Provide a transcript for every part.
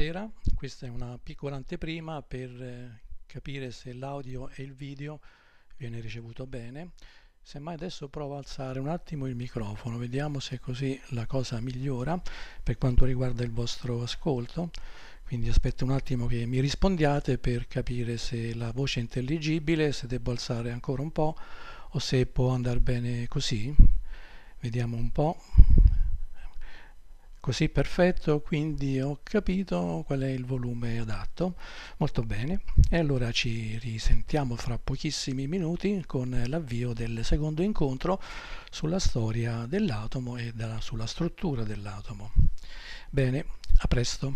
Buonasera, questa è una piccola anteprima per eh, capire se l'audio e il video viene ricevuto bene. Semmai adesso provo a alzare un attimo il microfono, vediamo se così la cosa migliora per quanto riguarda il vostro ascolto. Quindi aspetto un attimo che mi rispondiate per capire se la voce è intelligibile, se devo alzare ancora un po' o se può andare bene così. Vediamo un po' così perfetto quindi ho capito qual è il volume adatto molto bene e allora ci risentiamo fra pochissimi minuti con l'avvio del secondo incontro sulla storia dell'atomo e da, sulla struttura dell'atomo bene a presto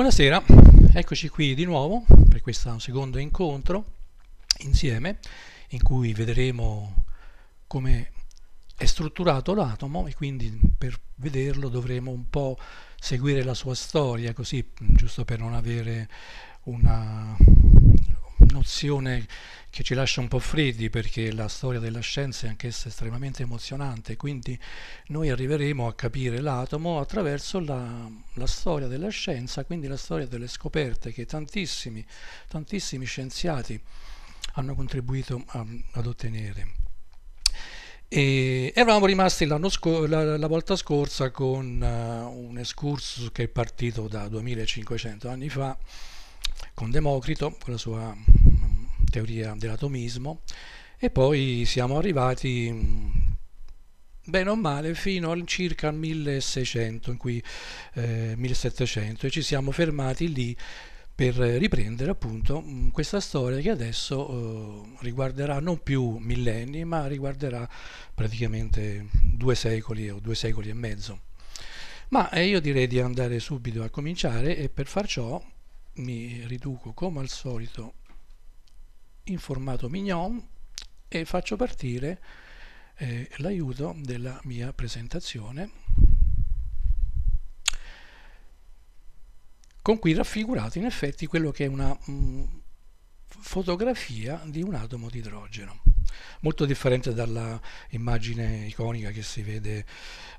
Buonasera, eccoci qui di nuovo per questo secondo incontro insieme in cui vedremo come è strutturato l'atomo e quindi per vederlo dovremo un po' seguire la sua storia così giusto per non avere una, nozione che ci lascia un po' freddi perché la storia della scienza è anch'essa estremamente emozionante, quindi noi arriveremo a capire l'atomo attraverso la, la, storia della scienza, quindi la storia delle scoperte che tantissimi, tantissimi scienziati hanno contribuito a, ad ottenere. E eravamo rimasti la, la, volta scorsa con uh, un escursus che è partito da 2500 anni fa con Democrito, con la sua teoria dell'atomismo e poi siamo arrivati mm, bene o male fino al circa 1600 in cui, eh, 1700 e ci siamo fermati lì per riprendere appunto mm, questa storia che adesso eh, riguarderà non più millenni ma riguarderà praticamente due secoli o due secoli e mezzo. Ma eh, io direi di andare subito a cominciare e per far ciò mi riduco come al solito in formato mignon e faccio partire eh, l'aiuto della mia presentazione con cui raffigurate in effetti quello che è una mh, mm, fotografia di un atomo di idrogeno molto differente dalla immagine iconica che si vede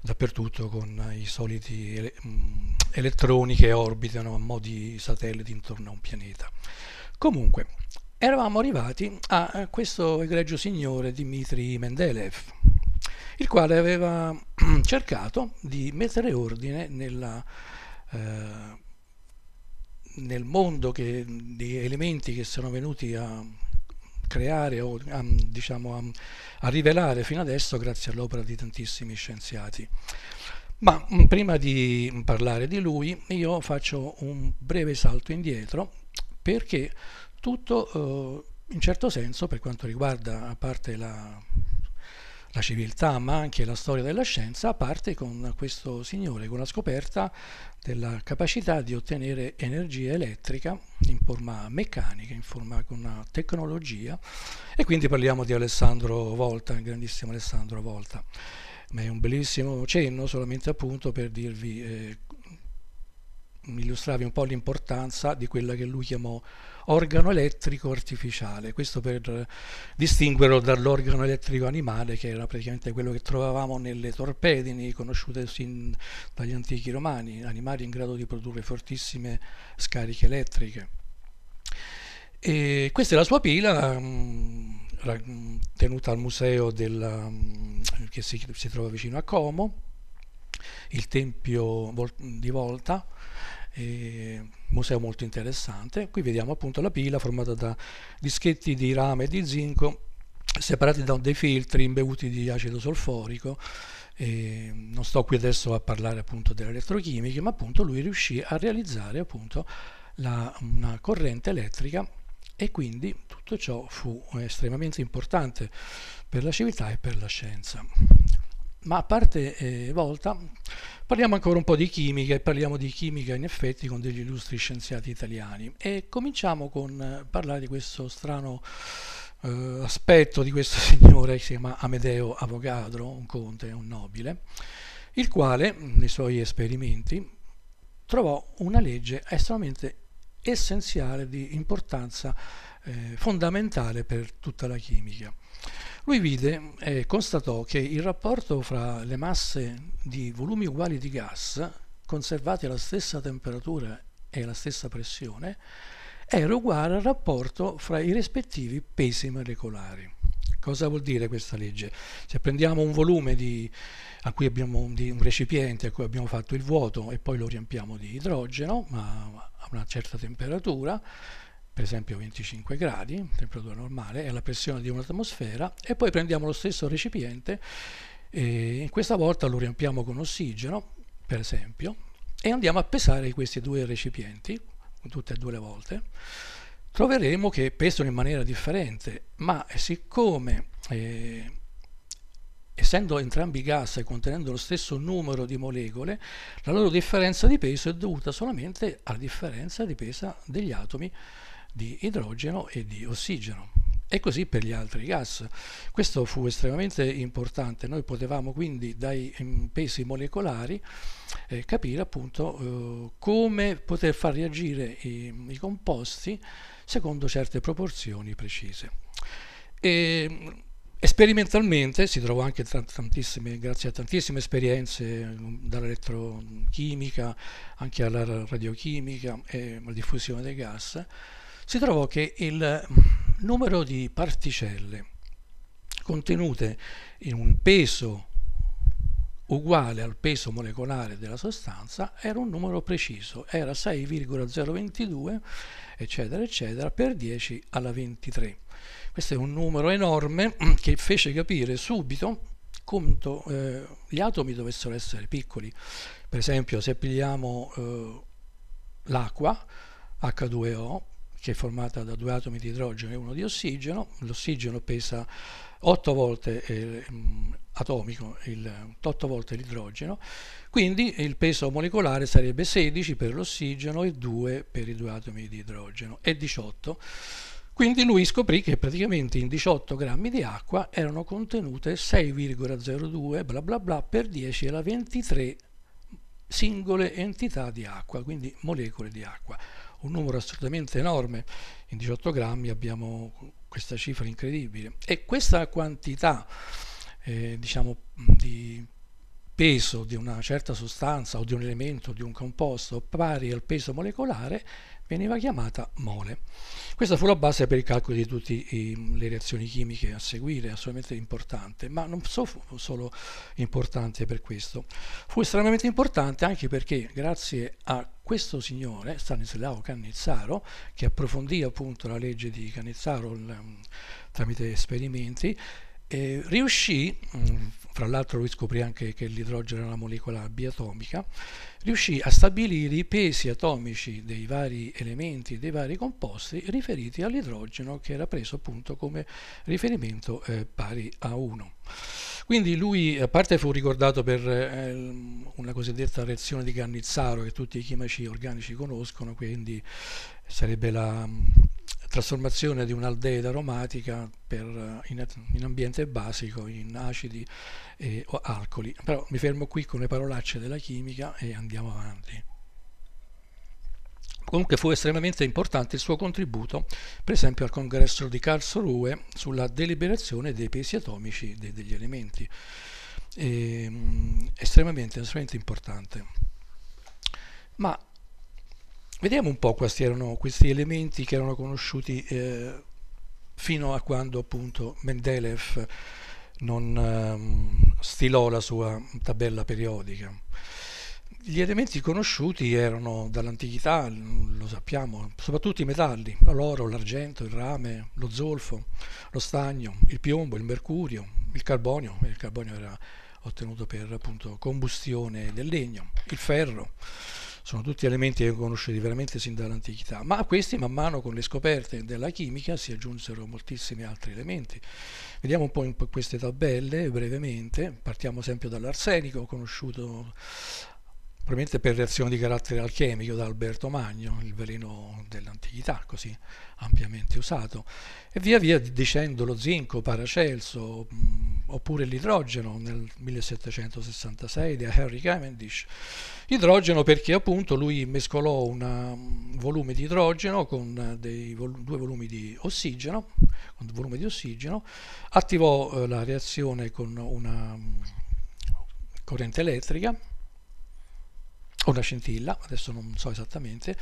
dappertutto con i soliti ele mh, mm, elettroni che orbitano a mo' di satelliti intorno a un pianeta. Comunque, eravamo arrivati a questo egregio signore Dmitri Mendeleev, il quale aveva cercato di mettere ordine nella, eh, nel mondo che, di elementi che sono venuti a creare o a, diciamo, a, a rivelare fino adesso grazie all'opera di tantissimi scienziati. Ma mm, prima di parlare di lui io faccio un breve salto indietro perché tutto eh, in certo senso per quanto riguarda a parte la, la, civiltà ma anche la storia della scienza, parte con questo signore, con la scoperta della capacità di ottenere energia elettrica in forma meccanica, in forma con una tecnologia e quindi parliamo di Alessandro Volta, il grandissimo Alessandro Volta. Ma è un bellissimo cenno solamente appunto per dirvi, eh, illustrarvi un po' l'importanza di quella che lui chiamò organo elettrico artificiale, questo per distinguerlo dall'organo elettrico animale che era praticamente quello che trovavamo nelle torpedini conosciute sin dagli antichi romani, animali in grado di produrre fortissime scariche elettriche. E questa è la sua pila mm, mm, tenuta al museo della, mm, che si, si trova vicino a Como, il tempio di Volta. E museo molto interessante. Qui vediamo appunto la pila formata da dischetti di rame e di zinco separati da dei filtri imbevuti di acido solforico. E non sto qui adesso a parlare appunto dell'elettrochimica, ma appunto lui riuscì a realizzare appunto la, una corrente elettrica e quindi tutto ciò fu estremamente importante per la civiltà e per la scienza. Ma a parte eh, Volta, parliamo ancora un po' di chimica e parliamo di chimica in effetti con degli illustri scienziati italiani e cominciamo con eh, parlare di questo strano eh, aspetto di questo signore che si chiama Amedeo Avogadro, un conte, un nobile, il quale nei suoi esperimenti trovò una legge estremamente essenziale di importanza eh, fondamentale per tutta la chimica. Lui vide e constatò che il rapporto fra le masse di volumi uguali di gas, conservati alla stessa temperatura e alla stessa pressione, era uguale al rapporto fra i rispettivi pesi molecolari. Cosa vuol dire questa legge? Se prendiamo un volume di, abbiamo, di, un recipiente a cui abbiamo fatto il vuoto e poi lo riempiamo di idrogeno, ma a una certa temperatura, per esempio 25 gradi, temperatura normale, è la pressione di un'atmosfera e poi prendiamo lo stesso recipiente e questa volta lo riempiamo con ossigeno, per esempio, e andiamo a pesare questi due recipienti, tutte e due le volte, troveremo che pesano in maniera differente, ma siccome eh, essendo entrambi gas e contenendo lo stesso numero di molecole, la loro differenza di peso è dovuta solamente alla differenza di peso degli atomi di idrogeno e di ossigeno e così per gli altri gas. Questo fu estremamente importante, noi potevamo quindi dai mm, pesi molecolari eh, capire appunto eh, come poter far reagire i, i, composti secondo certe proporzioni precise. E, mm, Sperimentalmente si trovò anche grazie a tantissime esperienze, mm, dall'elettrochimica anche alla radiochimica e alla diffusione dei gas, si trovò che il numero di particelle contenute in un peso uguale al peso molecolare della sostanza era un numero preciso, era 6,022 eccetera eccetera per 10 alla 23. Questo è un numero enorme che fece capire subito quanto eh, gli atomi dovessero essere piccoli. Per esempio se pigliamo eh, l'acqua H2O che è formata da due atomi di idrogeno e uno di ossigeno. L'ossigeno pesa 8 volte eh, mm, atomico, il, 8 volte l'idrogeno, quindi il peso molecolare sarebbe 16 per l'ossigeno e 2 per i due atomi di idrogeno e 18. Quindi lui scoprì che praticamente in 18 grammi di acqua erano contenute 6,02 bla bla bla per 10 alla 23 singole entità di acqua, quindi molecole di acqua un numero assolutamente enorme, in 18 grammi abbiamo questa cifra incredibile e questa quantità eh, diciamo, di peso di una certa sostanza o di un elemento, di un composto pari al peso molecolare veniva chiamata mole. Questa fu la base per il calcolo di tutte ehm, le reazioni chimiche a seguire, assolutamente importante, ma non so, fu solo importante per questo, fu estremamente importante anche perché grazie a questo signore, Stanislao Cannizzaro, che approfondì appunto la legge di Cannizzaro ehm, tramite esperimenti, eh, riuscì, mh, mm, fra l'altro lui scoprì anche che l'idrogeno era una molecola biatomica, riuscì a stabilire i pesi atomici dei vari elementi, dei vari composti riferiti all'idrogeno che era preso appunto come riferimento eh, pari a 1. Quindi lui, a parte fu ricordato per eh, una cosiddetta reazione di Cannizzaro che tutti i chimici organici conoscono, quindi sarebbe la trasformazione di un'aldeide aromatica per, eh, in, in, ambiente basico, in acidi e, eh, o alcoli. Però mi fermo qui con le parolacce della chimica e andiamo avanti. Comunque fu estremamente importante il suo contributo, per esempio al congresso di Karlsruhe sulla deliberazione dei pesi atomici de, degli elementi. E, ehm, estremamente, estremamente importante. Ma Vediamo un po' questi, erano, questi elementi che erano conosciuti eh, fino a quando appunto Mendeleev non eh, stilò la sua tabella periodica. Gli elementi conosciuti erano dall'antichità, lo sappiamo, soprattutto i metalli, l'oro, l'argento, il rame, lo zolfo, lo stagno, il piombo, il mercurio, il carbonio, il carbonio era ottenuto per appunto combustione del legno, il ferro sono tutti elementi riconosciuti veramente sin dall'antichità, ma a questi man mano con le scoperte della chimica si aggiunsero moltissimi altri elementi. Vediamo un po' in queste tabelle brevemente, partiamo sempre dall'arsenico conosciuto probabilmente per reazioni di carattere alchemico da Alberto Magno, il veleno dell'antichità, così ampiamente usato, e via via dicendo lo zinco, Paracelso, mm, oppure l'idrogeno nel 1766 da Henry Cavendish. Idrogeno perché appunto lui mescolò un mm, volume di idrogeno con vol due volumi di ossigeno, con volume di ossigeno, attivò eh, la reazione con una mm, corrente elettrica, una scintilla, adesso non so esattamente,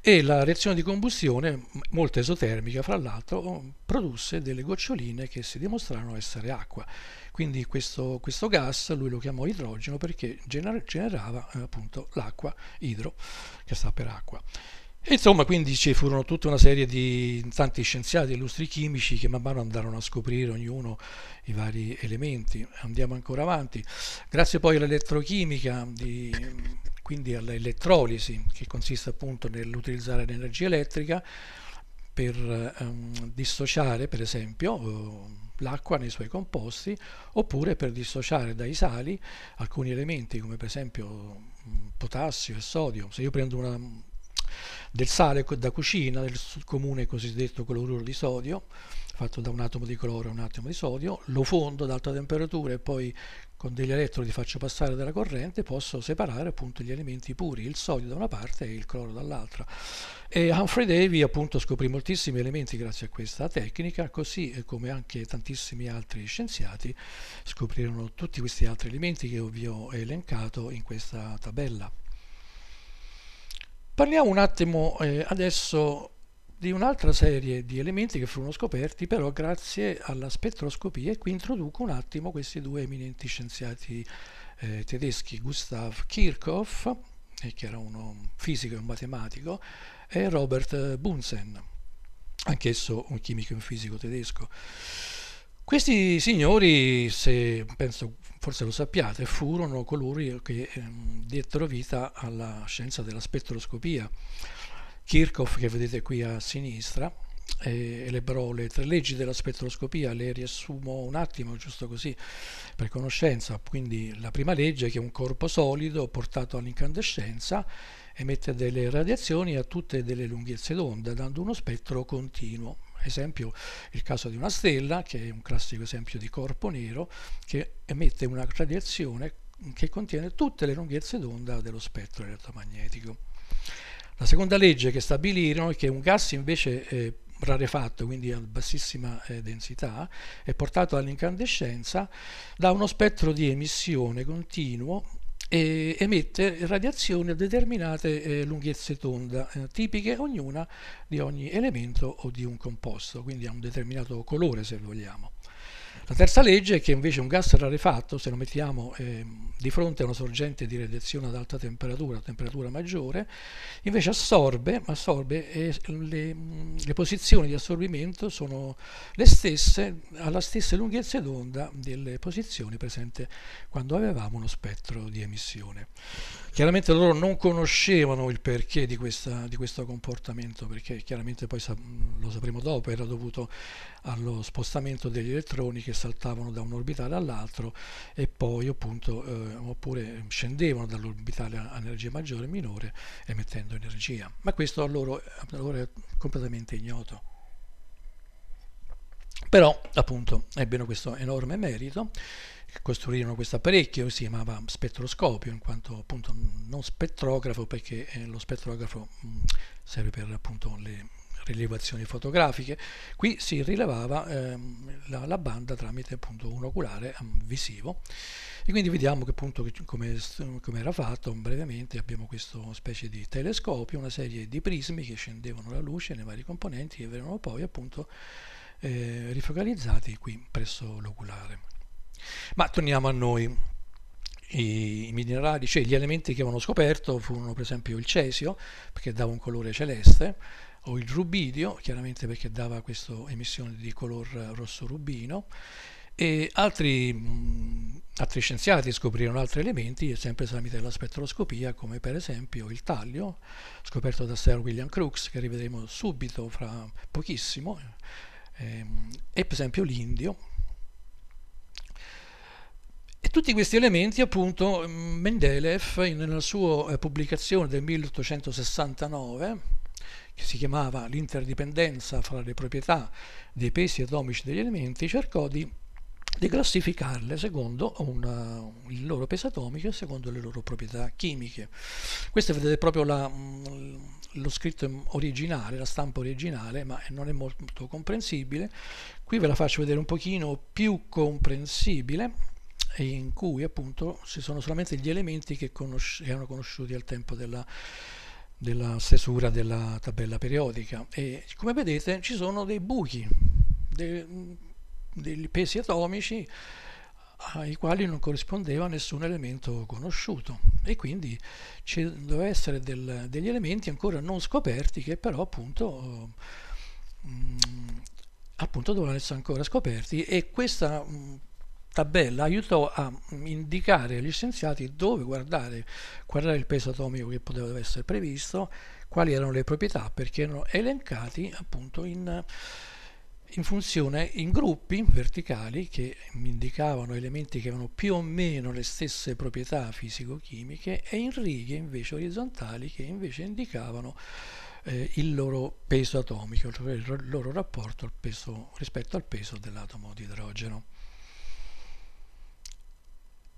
e la reazione di combustione, molto esotermica fra l'altro, oh, produsse delle goccioline che si dimostrarono essere acqua. Quindi questo, questo gas lui lo chiamò idrogeno perché gener- generava eh, appunto l'acqua, idro, che sta per acqua. insomma, quindi ci furono tutta una serie di tanti scienziati illustri chimici che man mano andarono a scoprire ognuno i vari elementi. Andiamo ancora avanti. Grazie poi all'elettrochimica di quindi all'elettrolisi che consiste appunto nell'utilizzare l'energia elettrica per ehm, dissociare per esempio eh, l'acqua nei suoi composti oppure per dissociare dai sali alcuni elementi come per esempio mm, potassio e sodio. Se io prendo una, del sale da cucina, del comune cosiddetto cloruro di sodio, fatto da un atomo di cloro e un atomo di sodio, lo fondo ad alta temperatura e poi con degli elettrodi faccio passare della corrente posso separare appunto gli elementi puri, il sodio da una parte e il cloro dall'altra. E Humphrey Davy appunto scoprì moltissimi elementi grazie a questa tecnica, così eh, come anche tantissimi altri scienziati scoprirono tutti questi altri elementi che vi ho elencato in questa tabella. Parliamo un attimo eh, adesso di un'altra serie di elementi che furono scoperti però grazie alla spettroscopia e qui introduco un attimo questi due eminenti scienziati eh, tedeschi Gustav Kirchhoff eh, che era un fisico e un matematico e Robert Bunsen anch'esso un chimico e un fisico tedesco questi signori, se penso forse lo sappiate, furono coloro che ehm, dettero vita alla scienza della spettroscopia. Kirchhoff che vedete qui a sinistra eh, elaborò le tre leggi della spettroscopia, le riassumo un attimo giusto così per conoscenza, quindi la prima legge è che un corpo solido portato all'incandescenza emette delle radiazioni a tutte delle lunghezze d'onda dando uno spettro continuo. Esempio il caso di una stella, che è un classico esempio di corpo nero, che emette una radiazione che contiene tutte le lunghezze d'onda dello spettro elettromagnetico. La seconda legge che stabilirono è che un gas invece eh, rarefatto, quindi a bassissima eh, densità, è portato all'incandescenza da uno spettro di emissione continuo e emette radiazioni a determinate eh, lunghezze d'onda, eh, tipiche ognuna di ogni elemento o di un composto, quindi a un determinato colore se vogliamo. La terza legge è che invece un gas rarefatto, se lo mettiamo eh, di fronte a una sorgente di radiazione ad alta temperatura, a temperatura maggiore, invece assorbe, assorbe eh, le, le, posizioni di assorbimento sono le stesse, alla stessa lunghezza d'onda delle posizioni presenti quando avevamo uno spettro di emissione. Chiaramente loro non conoscevano il perché di, questa, di questo comportamento, perché chiaramente poi lo sapremo dopo, era dovuto allo spostamento degli elettroni che saltavano da un orbitale all'altro e poi appunto, eh, oppure scendevano dall'orbitale a energia maggiore e minore emettendo energia. Ma questo a loro, a loro è completamente ignoto. Però appunto ebbero questo enorme merito, costruirono questo apparecchio, si chiamava spettroscopio, in quanto appunto non spettrografo perché eh, lo spettrografo mh, serve per appunto le rilevazioni fotografiche, qui si rilevava ehm, la, la, banda tramite appunto un oculare ehm, visivo e quindi vediamo che appunto come, come era fatto brevemente abbiamo questa specie di telescopio, una serie di prismi che scendevano la luce nei vari componenti e venivano poi appunto eh, rifocalizzati qui presso l'oculare. Ma torniamo a noi. I, i minerali, cioè gli elementi che avevano scoperto furono per esempio il cesio, perché dava un colore celeste, o il rubidio, chiaramente perché dava questa emissione di color rosso rubino, e altri, mh, altri, scienziati scoprirono altri elementi, sempre tramite la spettroscopia, come per esempio il taglio, scoperto da Sir William Crookes, che rivedremo subito fra pochissimo, Ehm, e per esempio l'indio. E tutti questi elementi appunto Mendeleev nella sua eh, pubblicazione del 1869 che si chiamava l'interdipendenza fra le proprietà dei pesi atomici degli elementi cercò di di classificarle secondo una, eh, il loro peso atomico e secondo le loro proprietà chimiche. Questa vedete proprio la, mm, lo scritto originale, la stampa originale, ma non è molto comprensibile. Qui ve la faccio vedere un pochino più comprensibile in cui appunto ci sono solamente gli elementi che conosci- erano conosciuti al tempo della, della stesura della tabella periodica e come vedete ci sono dei buchi, dei, dei pesi atomici ai quali non corrispondeva nessun elemento conosciuto e quindi ci doveva essere del, degli elementi ancora non scoperti che però appunto, mh, mm, appunto dovevano essere ancora scoperti e questa mh, mm, tabella aiutò a indicare agli scienziati dove guardare, guardare il peso atomico che poteva essere previsto, quali erano le proprietà perché erano elencati appunto in in funzione in gruppi verticali che mi indicavano elementi che avevano più o meno le stesse proprietà fisico-chimiche e in righe invece orizzontali che invece indicavano eh, il loro peso atomico, cioè il loro rapporto al peso, rispetto al peso dell'atomo di idrogeno.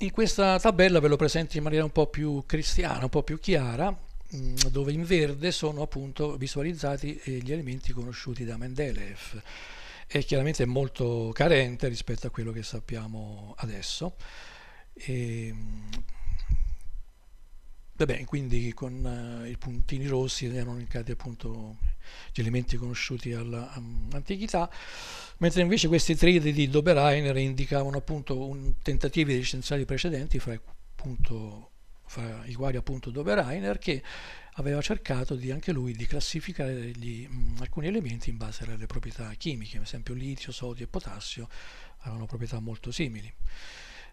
In questa tabella ve lo presento in maniera un po' più cristiana, un po' più chiara, mm, dove in verde sono appunto visualizzati eh, gli elementi conosciuti da Mendeleev è chiaramente molto carente rispetto a quello che sappiamo adesso. E, ehm, vabbè, quindi con eh, i puntini rossi eh, erano elencati appunto gli elementi conosciuti all'antichità, mm, mentre invece questi tridi di Doberainer indicavano appunto tentativi di licenziati precedenti fra, appunto, fra i quali appunto Doberainer che aveva cercato di, anche lui di classificare gli, mh, alcuni elementi in base alle proprietà chimiche, ad esempio litio, sodio e potassio avevano proprietà molto simili.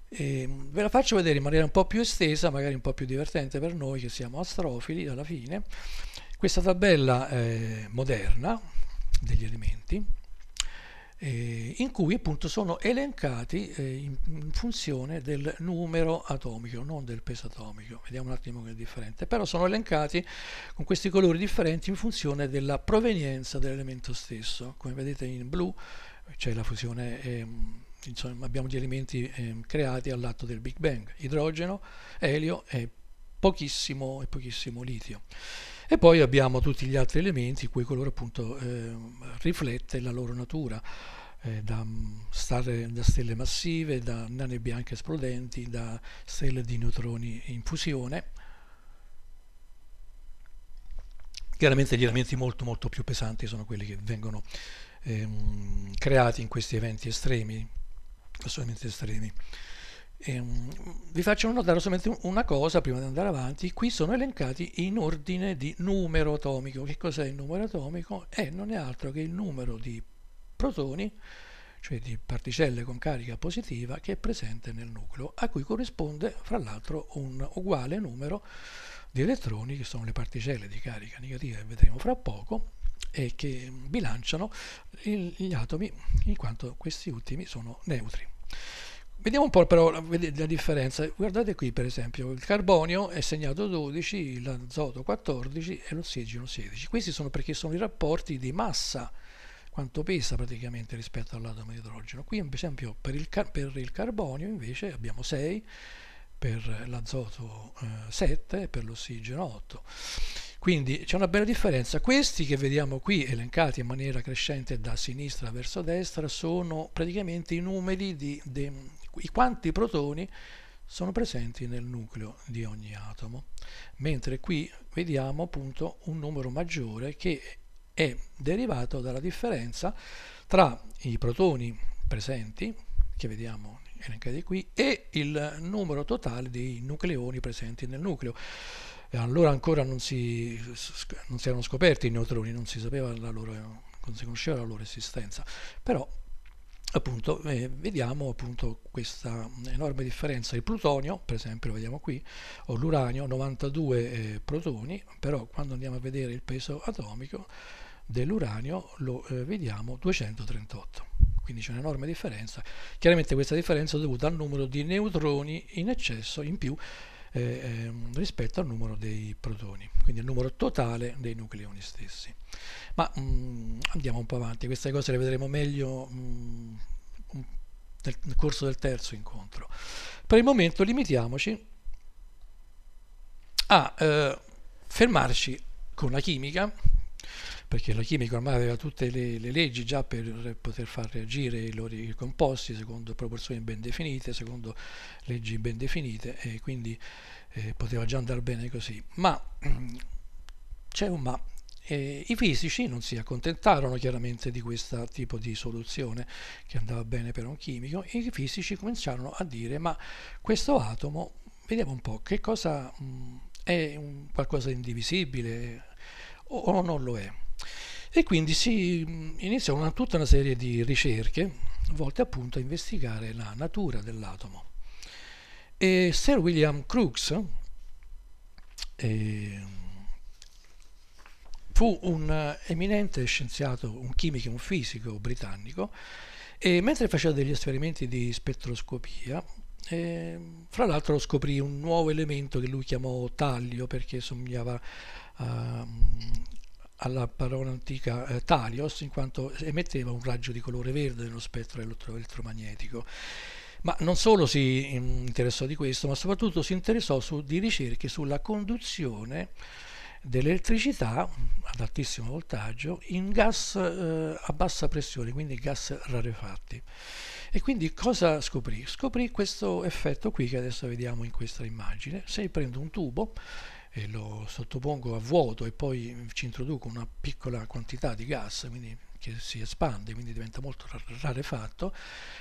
E ve la faccio vedere in maniera un po' più estesa, magari un po' più divertente per noi che siamo astrofili alla fine, questa tabella eh, moderna degli elementi eh, in cui appunto sono elencati eh, in, in, funzione del numero atomico, non del peso atomico. Vediamo un attimo che è differente. Però sono elencati con questi colori differenti in funzione della provenienza dell'elemento stesso. Come vedete in blu c'è la fusione, eh, insomma, abbiamo gli elementi ehm, creati all'atto del Big Bang, idrogeno, elio e pochissimo, e pochissimo litio. E poi abbiamo tutti gli altri elementi cui il colore appunto eh, riflette la loro natura, eh, da, mm, stare, da, stelle massive, da nane bianche esplodenti, da stelle di neutroni in fusione. Chiaramente gli elementi molto molto più pesanti sono quelli che vengono ehm, creati in questi eventi estremi, assolutamente estremi. Ehm, vi faccio notare solamente una cosa prima di andare avanti, qui sono elencati in ordine di numero atomico. Che cos'è il numero atomico? Eh, non è altro che il numero di protoni, cioè di particelle con carica positiva, che è presente nel nucleo, a cui corrisponde fra l'altro un uguale numero di elettroni, che sono le particelle di carica negativa che vedremo fra poco, e che bilanciano il, gli atomi in quanto questi ultimi sono neutri. Vediamo un po' però la, la, differenza. Guardate qui per esempio, il carbonio è segnato 12, l'azoto 14 e l'ossigeno 16. Questi sono perché sono i rapporti di massa, quanto pesa praticamente rispetto all'atomo di idrogeno. Qui per esempio per il, per il carbonio invece abbiamo 6, per l'azoto eh, 7 e per l'ossigeno 8. Quindi c'è una bella differenza. Questi che vediamo qui elencati in maniera crescente da sinistra verso destra sono praticamente i numeri di, di, i quanti protoni sono presenti nel nucleo di ogni atomo, mentre qui vediamo appunto un numero maggiore che è derivato dalla differenza tra i protoni presenti, che vediamo elencati qui, e il numero totale dei nucleoni presenti nel nucleo. allora ancora non si, non si erano scoperti i neutroni, non si sapeva la loro, non si conosceva la loro esistenza, però appunto eh, vediamo appunto questa enorme differenza il plutonio per esempio lo vediamo qui o l'uranio 92 eh, protoni però quando andiamo a vedere il peso atomico dell'uranio lo eh, vediamo 238 quindi c'è un'enorme differenza chiaramente questa differenza è dovuta al numero di neutroni in eccesso in più eh, ehm, rispetto al numero dei protoni, quindi il numero totale dei nucleoni stessi. Ma mh, mm, andiamo un po' avanti, queste cose le vedremo meglio mh, mm, nel, nel corso del terzo incontro. Per il momento limitiamoci a eh, fermarci con la chimica perché la chimica ormai aveva tutte le, le leggi già per poter far reagire i loro i composti secondo proporzioni ben definite, secondo leggi ben definite e quindi eh, poteva già andare bene così. Ma mm, c'è un ma. E I fisici non si accontentarono chiaramente di questo tipo di soluzione che andava bene per un chimico, i fisici cominciarono a dire ma questo atomo, vediamo un po', che cosa mh, mm, è un qualcosa di indivisibile o, o non lo è? E quindi si mm, inizia una, tutta una serie di ricerche volte appunto a investigare la natura dell'atomo. E Sir William Crookes eh, fu un eh, eminente scienziato, un chimico, e un fisico britannico, e mentre faceva degli esperimenti di spettroscopia, eh, fra l'altro scoprì un nuovo elemento che lui chiamò taglio perché somigliava a, mm, alla parola antica eh, talios in quanto emetteva un raggio di colore verde nello spettro elettromagnetico. Ma non solo si mm, interessò di questo, ma soprattutto si interessò su, di ricerche sulla conduzione dell'elettricità mm, ad altissimo voltaggio in gas eh, a bassa pressione, quindi gas rarefatti. E quindi cosa scoprì? Scoprì questo effetto qui che adesso vediamo in questa immagine. Se prendo un tubo e lo sottopongo a vuoto e poi ci introduco una piccola quantità di gas che si espande, quindi diventa molto rarefatto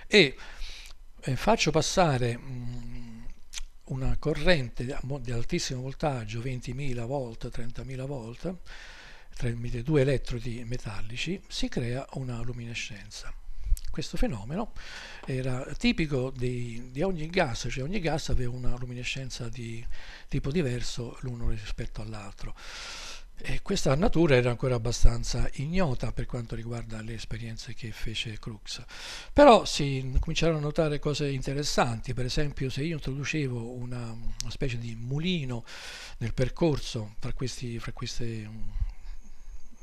e eh, faccio passare mh, mm, una corrente di, di altissimo voltaggio, 20.000 volt, 30.000 volt, tra i due elettrodi metallici si crea una luminescenza. Questo fenomeno era tipico di, di, ogni gas, cioè ogni gas aveva una luminescenza di tipo diverso l'uno rispetto all'altro. E questa natura era ancora abbastanza ignota per quanto riguarda le esperienze che fece Crookes. Però si cominciarono a notare cose interessanti, per esempio se io introducevo una, una specie di mulino nel percorso fra, questi, fra queste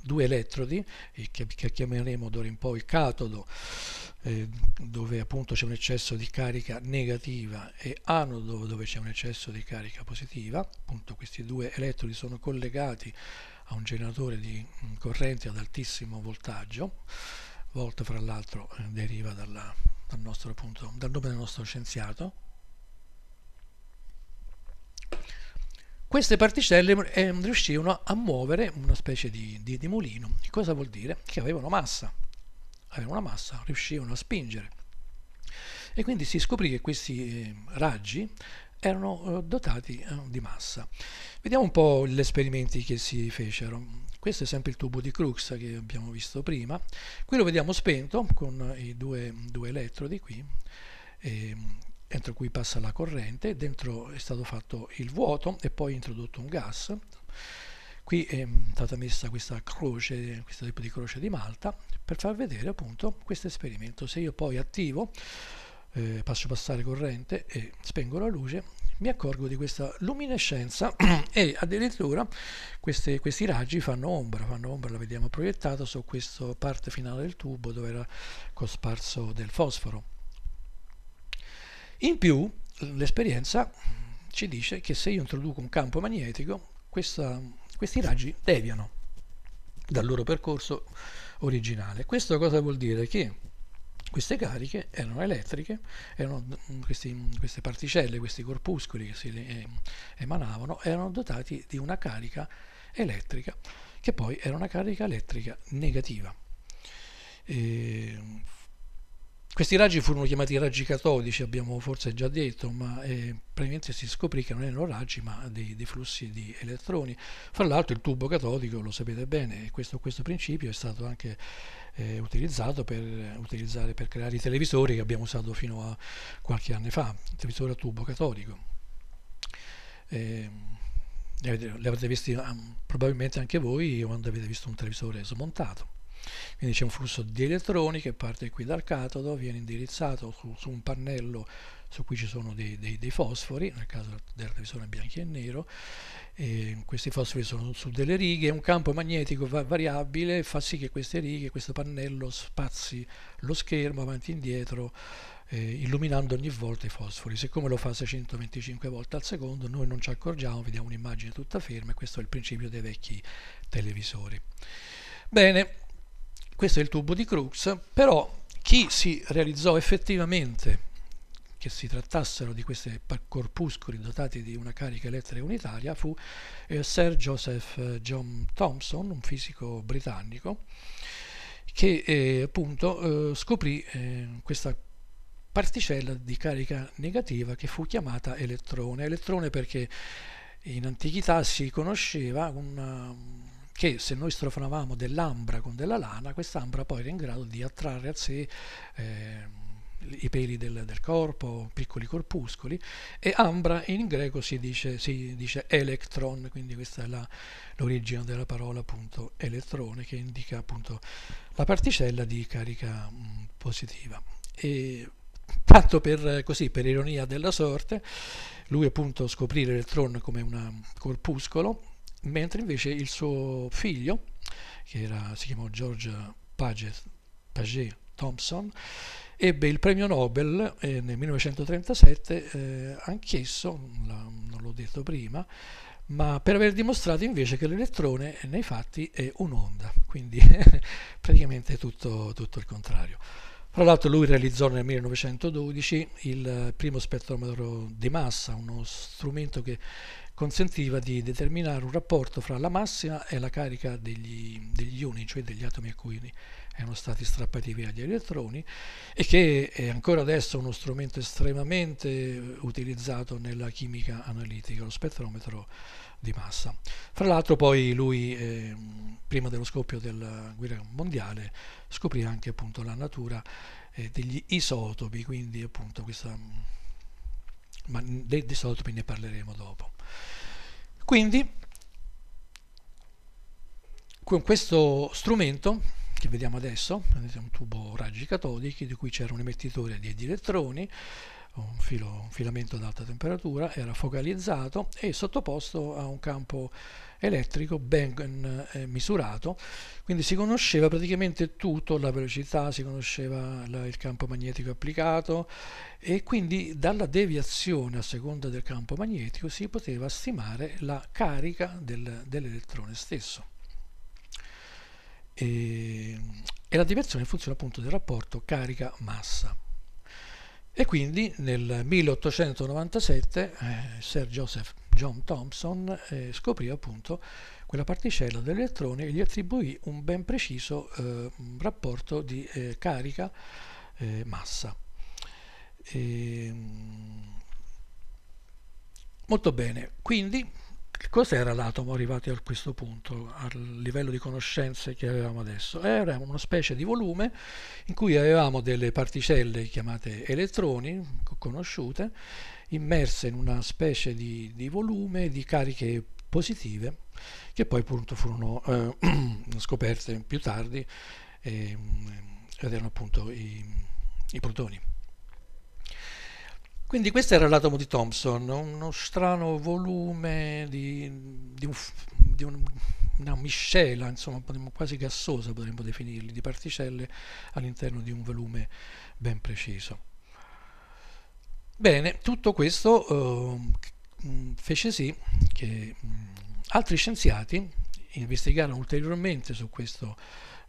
due elettrodi che, chiameremo d'ora in poi catodo eh, dove appunto c'è un eccesso di carica negativa e anodo dove c'è un eccesso di carica positiva appunto questi due elettrodi sono collegati a un generatore di mm, corrente ad altissimo voltaggio volt fra l'altro eh, deriva dalla, dal, nostro, appunto, dal nome del nostro scienziato queste particelle eh, riuscivano a muovere una specie di, di, di mulino. Cosa vuol dire? Che avevano massa, avevano una massa, riuscivano a spingere. E quindi si scoprì che questi eh, raggi erano eh, dotati eh, di massa. Vediamo un po' gli esperimenti che si fecero. Questo è sempre il tubo di Crux che abbiamo visto prima. Qui lo vediamo spento con i due, due elettrodi qui. E, ehm, entro cui passa la corrente, dentro è stato fatto il vuoto e poi introdotto un gas. Qui è mm, stata messa questa croce, questo tipo di croce di Malta, per far vedere appunto questo esperimento. Se io poi attivo, eh, faccio passare corrente e spengo la luce, mi accorgo di questa luminescenza e addirittura queste, questi raggi fanno ombra, fanno ombra, la vediamo proiettata su questa parte finale del tubo dove era cosparso del fosforo. In più l'esperienza ci dice che se io introduco un campo magnetico, questa, questi raggi deviano dal loro percorso originale. Questo cosa vuol dire? Che queste cariche erano elettriche, erano questi, queste particelle, questi corpuscoli che si eh, emanavano, erano dotati di una carica elettrica, che poi era una carica elettrica negativa. E questi raggi furono chiamati raggi catodici, abbiamo forse già detto, ma eh, praticamente si scoprì che non erano raggi ma dei, dei flussi di elettroni. Fra l'altro il tubo catodico, lo sapete bene, questo, questo principio è stato anche eh, utilizzato per, utilizzare, per creare i televisori che abbiamo usato fino a qualche anno fa, il televisore a tubo catodico. Eh, li avrete visti um, probabilmente anche voi quando avete visto un televisore smontato. Quindi c'è un flusso di elettroni che parte qui dal catodo, viene indirizzato su, su un pannello su cui ci sono dei, dei, dei fosfori, nel caso della televisione bianco e nero, e questi fosfori sono su delle righe, un campo magnetico variabile fa sì che queste righe, questo pannello spazi lo schermo avanti e indietro eh, illuminando ogni volta i fosfori. Siccome lo fa 625 volte al secondo noi non ci accorgiamo, vediamo un'immagine tutta ferma e questo è il principio dei vecchi televisori. Bene, questo è il tubo di Crookes, però chi si realizzò effettivamente che si trattassero di questi corpuscoli dotati di una carica elettrica unitaria fu eh, Sir Joseph eh, John Thomson, un fisico britannico, che eh, appunto eh, scoprì eh, questa particella di carica negativa che fu chiamata elettrone. Elettrone perché in antichità si conosceva un che se noi strofanavamo dell'ambra con della lana, quest'ambra poi era in grado di attrarre a sé eh, i peli del, del, corpo, piccoli corpuscoli, e ambra in greco si dice, si dice electron, quindi questa è la, l'origine della parola appunto elettrone che indica appunto la particella di carica mh, mm, positiva. E, tanto per, così, per ironia della sorte, lui appunto scoprì l'elettron come un corpuscolo mentre invece il suo figlio, che era, si chiamò George Paget, Paget Thompson, ebbe il premio Nobel eh, nel 1937, eh, anch'esso, non l'ho detto prima, ma per aver dimostrato invece che l'elettrone nei fatti è un'onda, quindi praticamente tutto, tutto il contrario. Fra l'altro lui realizzò nel 1912 il primo spettrometro di massa, uno strumento che consentiva di determinare un rapporto fra la massima e la carica degli, degli ioni, cioè degli atomi a cui erano stati strappati via gli elettroni e che è ancora adesso uno strumento estremamente utilizzato nella chimica analitica, lo spettrometro di massa. Fra l'altro poi lui, eh, prima dello scoppio della guerra mondiale, scoprì anche appunto la natura eh, degli isotopi, quindi appunto questa... ma dei isotopi ne parleremo dopo. Quindi con questo strumento che vediamo adesso, è un tubo raggi catodici di cui c'era un emettitore di elettroni, un, filo, un filamento ad alta temperatura, era focalizzato e sottoposto a un campo elettrico ben eh, misurato, quindi si conosceva praticamente tutto, la velocità, si conosceva la, il campo magnetico applicato e quindi dalla deviazione a seconda del campo magnetico si poteva stimare la carica del, dell'elettrone stesso. E, e la deviazione funziona appunto del rapporto carica-massa. E quindi nel 1897 eh, Sir Joseph John Thomson eh, scoprì appunto quella particella dell'elettrone e gli attribuì un ben preciso eh, rapporto di eh, carica-massa. Eh, ehm, molto bene, quindi Cos'era l'atomo arrivati a questo punto, al livello di conoscenze che avevamo adesso? Era una specie di volume in cui avevamo delle particelle chiamate elettroni, conosciute, immerse in una specie di, di volume di cariche positive che poi appunto furono eh, scoperte più tardi eh, ed erano appunto i, i protoni. Quindi questo era l'atomo di Thomson, uno strano volume di, di, un, di un, una miscela, insomma, quasi gassosa potremmo definirli, di particelle all'interno di un volume ben preciso. Bene, tutto questo eh, fece sì che mm, altri scienziati investigarono ulteriormente su questo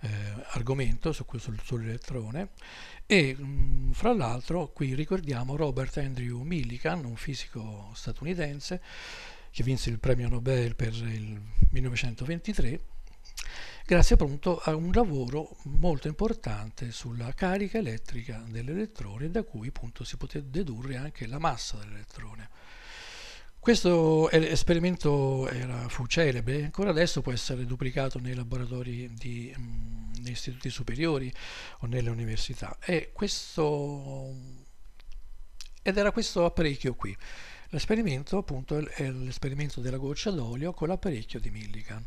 eh, argomento, su questo sull'elettrone, e mm, fra l'altro qui ricordiamo Robert Andrew Millikan, un fisico statunitense che vinse il premio Nobel per il 1923, grazie appunto a un lavoro molto importante sulla carica elettrica dell'elettrone, da cui appunto si poté dedurre anche la massa dell'elettrone. Questo esperimento era, fu celebre e ancora adesso può essere duplicato nei laboratori di mm, negli istituti superiori o nelle università. Questo, ed era questo apparecchio qui. L'esperimento appunto è l'esperimento della goccia d'olio con l'apparecchio di Milligan.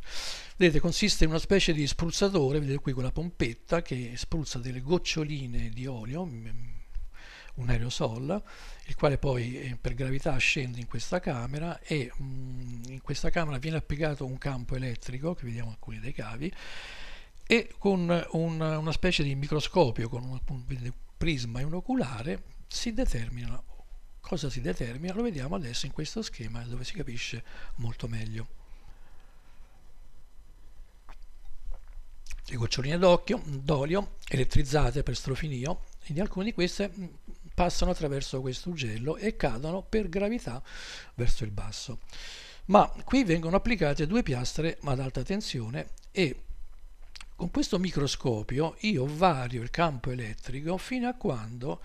Vedete, consiste in una specie di spruzzatore, vedete qui quella pompetta che spruzza delle goccioline di olio, un aerosol, il quale poi eh, per gravità scende in questa camera e mm, in questa camera viene applicato un campo elettrico, che vediamo alcuni dei cavi, e con una, una specie di microscopio, con un prisma e un oculare, si determina cosa si determina lo vediamo adesso in questo schema dove si capisce molto meglio. Le goccioline d'occhio, d'olio, elettrizzate per strofinio, in alcune di queste passano attraverso questo ugello e cadono per gravità verso il basso. Ma qui vengono applicate due piastre ad alta tensione e con questo microscopio io vario il campo elettrico fino a quando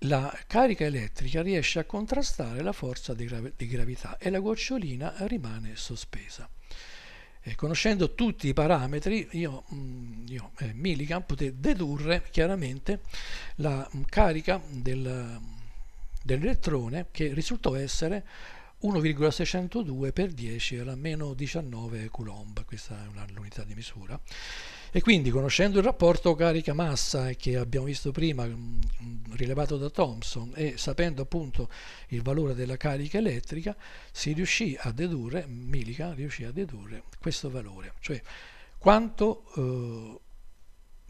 la carica elettrica riesce a contrastare la forza di, gravi di gravità e la gocciolina rimane sospesa. E conoscendo tutti i parametri, io, mm, io eh, Millikan poté dedurre chiaramente la mm, carica del, mm, dell'elettrone che risultò essere 1,602 per 10 alla meno 19 coulomb, questa è l'unità di misura. E quindi conoscendo il rapporto carica-massa che abbiamo visto prima, mm, mm, rilevato da Thomson, e sapendo appunto il valore della carica elettrica, si riuscì a dedurre, Milica riuscì a dedurre questo valore, cioè quanto eh,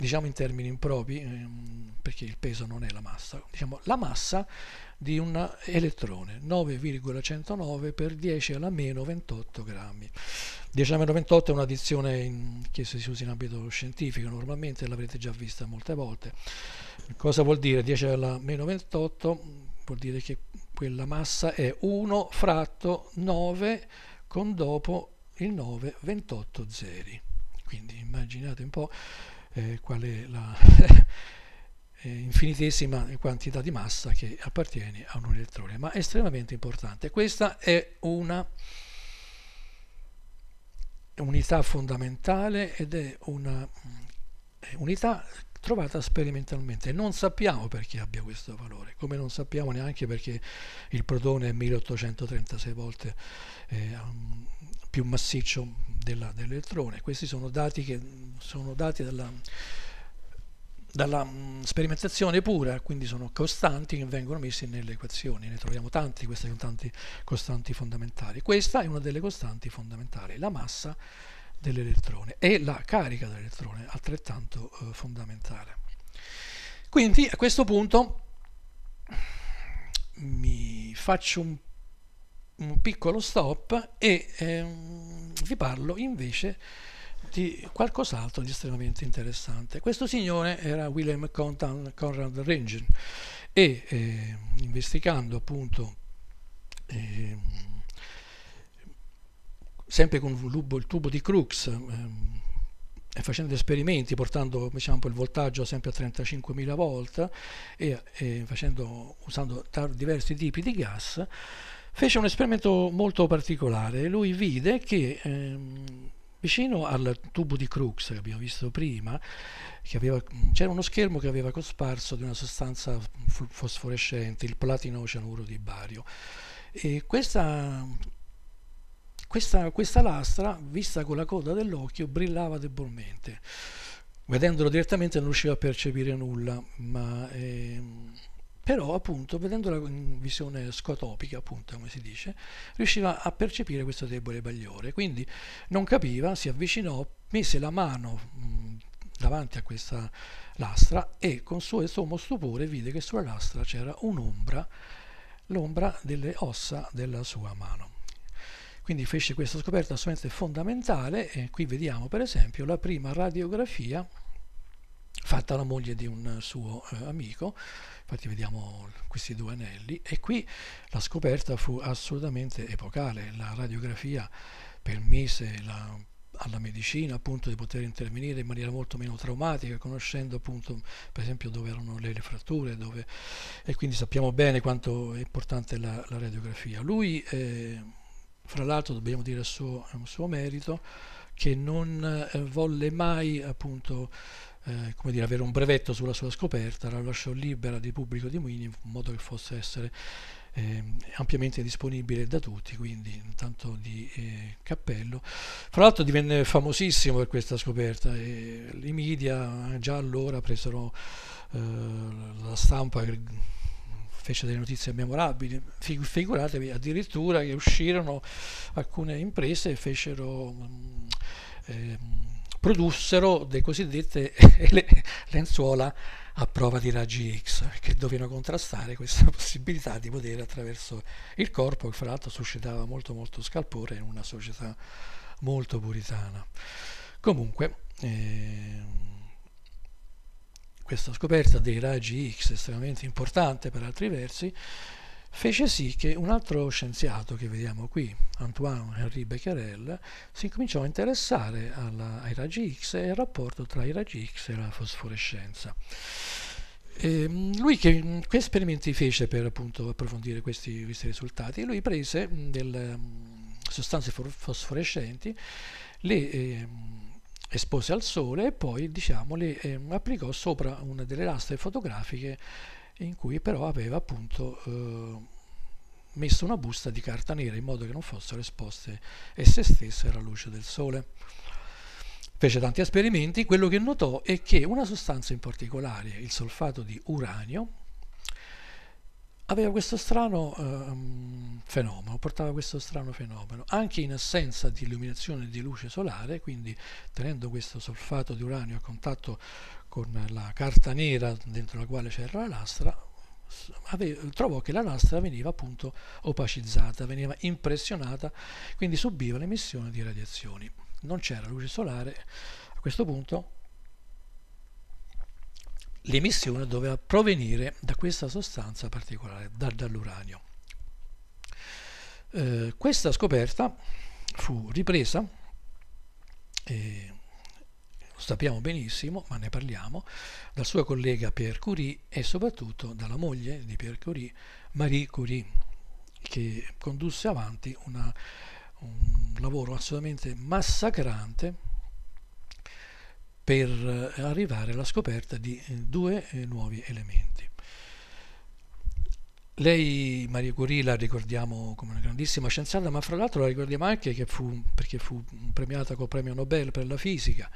diciamo in termini impropri, ehm, perché il peso non è la massa, diciamo la massa di un elettrone, 9,109 per 10 alla meno 28 grammi. 10 alla meno 28 è un'addizione in, che si usa in ambito scientifico, normalmente l'avrete già vista molte volte. Cosa vuol dire 10 alla meno 28? Vuol dire che quella massa è 1 fratto 9 con dopo il 9 28 zeri. Quindi immaginate un po' eh, è la infinitesima quantità di massa che appartiene a un elettrone, ma è estremamente importante. Questa è una unità fondamentale ed è una unità trovata sperimentalmente. Non sappiamo perché abbia questo valore, come non sappiamo neanche perché il protone è 1836 volte eh, più massiccio dell'elettrone. Questi sono dati che sono dati dalla, dalla sperimentazione pura, quindi sono costanti che vengono messi nelle equazioni, ne troviamo tanti di queste costanti, costanti, fondamentali. Questa è una delle costanti fondamentali, la massa dell'elettrone e la carica dell'elettrone, altrettanto eh, fondamentale. Quindi a questo punto mi faccio un, un piccolo stop e ehm, vi parlo invece di qualcos'altro di estremamente interessante. Questo signore era Wilhelm Conrad, Conrad e eh, investigando appunto eh, sempre con il tubo di Crookes eh, facendo esperimenti portando diciamo, il voltaggio sempre a 35.000 volt e, e eh, facendo, usando diversi tipi di gas fece un esperimento molto particolare. Lui vide che ehm, vicino al tubo di Crux che abbiamo visto prima, aveva, c'era uno schermo che aveva cosparso di una sostanza f- fosforescente, il platino cianuro di bario. E questa, questa, questa lastra, vista con la coda dell'occhio, brillava debolmente. Vedendolo direttamente non riusciva a percepire nulla, ma... Ehm, però appunto vedendola in visione scotopica appunto come si dice riusciva a percepire questo debole bagliore quindi non capiva si avvicinò mise la mano davanti a questa lastra e con suo estremo stupore vide che sulla lastra c'era un'ombra l'ombra delle ossa della sua mano quindi fece questa scoperta assolutamente fondamentale e qui vediamo per esempio la prima radiografia fatta la moglie di un eh, suo eh, amico, infatti vediamo questi due anelli, e qui la scoperta fu assolutamente epocale, la radiografia permise la, alla medicina appunto di poter intervenire in maniera molto meno traumatica, conoscendo appunto per esempio dove erano le, le fratture, dove, e quindi sappiamo bene quanto è importante la, la radiografia. Lui, eh, fra l'altro dobbiamo dire a suo, a suo merito, che non eh, volle mai appunto eh, come dire, avere un brevetto sulla sua scoperta, la lasciò libera di pubblico dominio in modo che fosse essere eh, ampiamente disponibile da tutti, quindi tanto di eh, cappello. Fra l'altro divenne famosissimo per questa scoperta e i media già allora presero eh, la stampa che fece delle notizie memorabili, figuratevi addirittura che uscirono alcune imprese e fecero... Mh, mm, ehm, produssero le cosiddette lenzuola a prova di raggi X che dovevano contrastare questa possibilità di potere attraverso il corpo che fra l'altro suscitava molto molto scalpore in una società molto puritana. Comunque eh, questa scoperta dei raggi X estremamente importante per altri versi fece sì che un altro scienziato che vediamo qui, Antoine Henri Becquerel, si cominciò a interessare alla, ai raggi X e al rapporto tra i raggi X e la fosforescenza. E mm, lui che, mm, che, esperimenti fece per appunto, approfondire questi, questi risultati? Lui prese mm, delle sostanze fosforescenti, le eh, espose al sole e poi diciamo, le eh, applicò sopra una delle lastre fotografiche in cui però aveva appunto eh, messo una busta di carta nera in modo che non fossero esposte esse stesse alla luce del sole. Fece tanti esperimenti, quello che notò è che una sostanza in particolare, il solfato di uranio, aveva questo strano eh, fenomeno, portava questo strano fenomeno, anche in assenza di illuminazione di luce solare, quindi tenendo questo solfato di uranio a contatto con la carta nera dentro la quale c'era la lastra, aveva, trovò che la lastra veniva appunto opacizzata, veniva impressionata, quindi subiva l'emissione di radiazioni. Non c'era luce solare, a questo punto l'emissione doveva provenire da questa sostanza particolare, da, dall'uranio. Eh, questa scoperta fu ripresa, eh, lo sappiamo benissimo, ma ne parliamo, dal suo collega Pierre Curie e soprattutto dalla moglie di Pierre Curie, Marie Curie, che condusse avanti una, un lavoro assolutamente massacrante per eh, arrivare alla scoperta di eh, due eh, nuovi elementi. Lei, Maria Curie, la ricordiamo come una grandissima scienziata, ma fra l'altro la ricordiamo anche che fu, perché fu premiata col premio Nobel per la fisica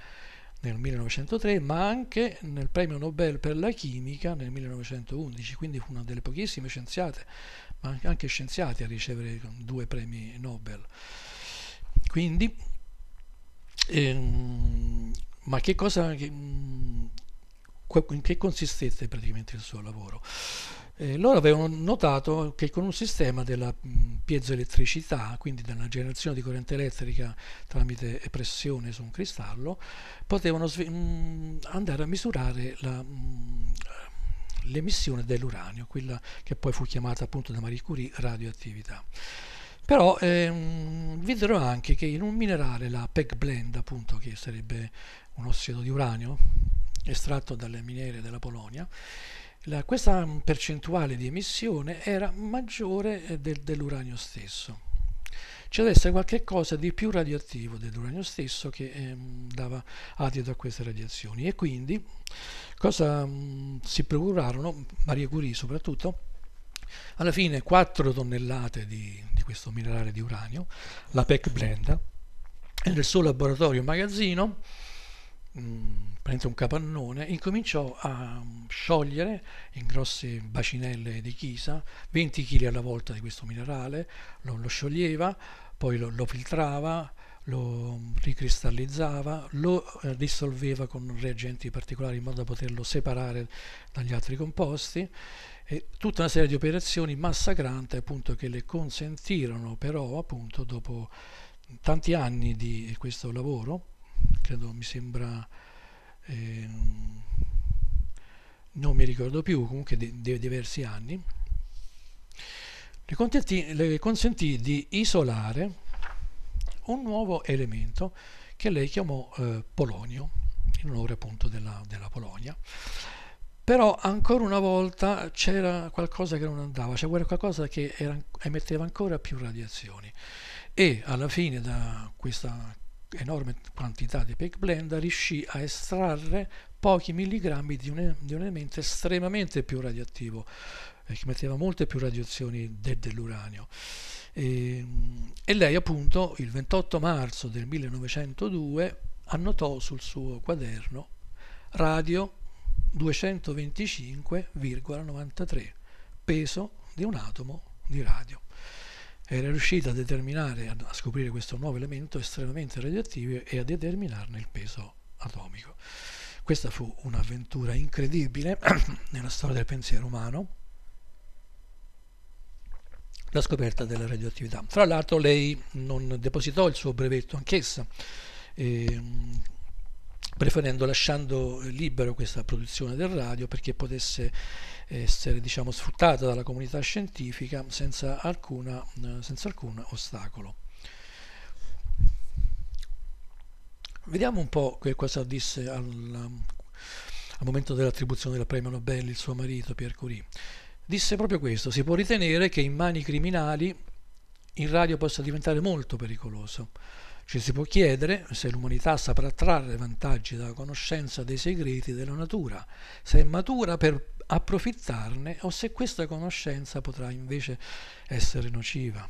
nel 1903, ma anche nel premio Nobel per la chimica nel 1911, quindi fu una delle pochissime scienziate, ma anche scienziati a ricevere due premi Nobel. Quindi ehm, ma che cosa, mm, in che consistette praticamente il suo lavoro? Eh, loro avevano notato che con un sistema della mm, piezoelettricità, quindi della generazione di corrente elettrica tramite pressione su un cristallo, potevano mh, mm, andare a misurare la, l'emissione dell'uranio, quella che poi fu chiamata appunto da Marie Curie radioattività. Però ehm, videro anche che in un minerale, la PEG blend appunto, che sarebbe un ossido di uranio estratto dalle miniere della Polonia, la, questa percentuale di emissione era maggiore eh, del, dell'uranio stesso. C'è deve essere qualche cosa di più radioattivo dell'uranio stesso che eh, dava adito a queste radiazioni e quindi cosa mh, mm, si procurarono, Maria Curie soprattutto, alla fine 4 tonnellate di, di questo minerale di uranio, la PEC Blenda, nel suo laboratorio magazzino Mm, prende un capannone, incominciò a sciogliere in grosse bacinelle di chisa 20 kg alla volta di questo minerale, lo, lo scioglieva, poi lo, lo, filtrava, lo ricristallizzava, lo eh, dissolveva con reagenti particolari in modo da poterlo separare dagli altri composti e tutta una serie di operazioni massacranti appunto che le consentirono però appunto dopo tanti anni di questo lavoro credo mi sembra eh, non mi ricordo più comunque di, di diversi anni le, le consentì di isolare un nuovo elemento che lei chiamò eh, Polonio, in onore appunto della, della, Polonia. Però ancora una volta c'era qualcosa che non andava, c'era qualcosa che era, emetteva ancora più radiazioni. E alla fine da questa enorme quantità di Peak Blend riuscì a estrarre pochi milligrammi di un, di un elemento estremamente più radioattivo, eh, che metteva molte più radiazioni de, dell'uranio. E, ehm, e lei appunto il 28 marzo del 1902 annotò sul suo quaderno radio 225,93, peso di un atomo di radio era riuscita a determinare, a scoprire questo nuovo elemento estremamente radioattivo e a determinarne il peso atomico. Questa fu un'avventura incredibile nella storia del pensiero umano, la scoperta della radioattività. Fra l'altro lei non depositò il suo brevetto anch'essa, eh, preferendo lasciando libero questa produzione del radio perché potesse essere diciamo, sfruttata dalla comunità scientifica senza, alcuna, eh, senza alcun ostacolo. Vediamo un po' che cosa disse al, al momento dell'attribuzione del premio Nobel il suo marito Pierre Curie. Disse proprio questo, si può ritenere che in mani criminali il radio possa diventare molto pericoloso. Ci si può chiedere se l'umanità saprà trarre vantaggi dalla conoscenza dei segreti della natura, se è matura per approfittarne o se questa conoscenza potrà invece essere nociva.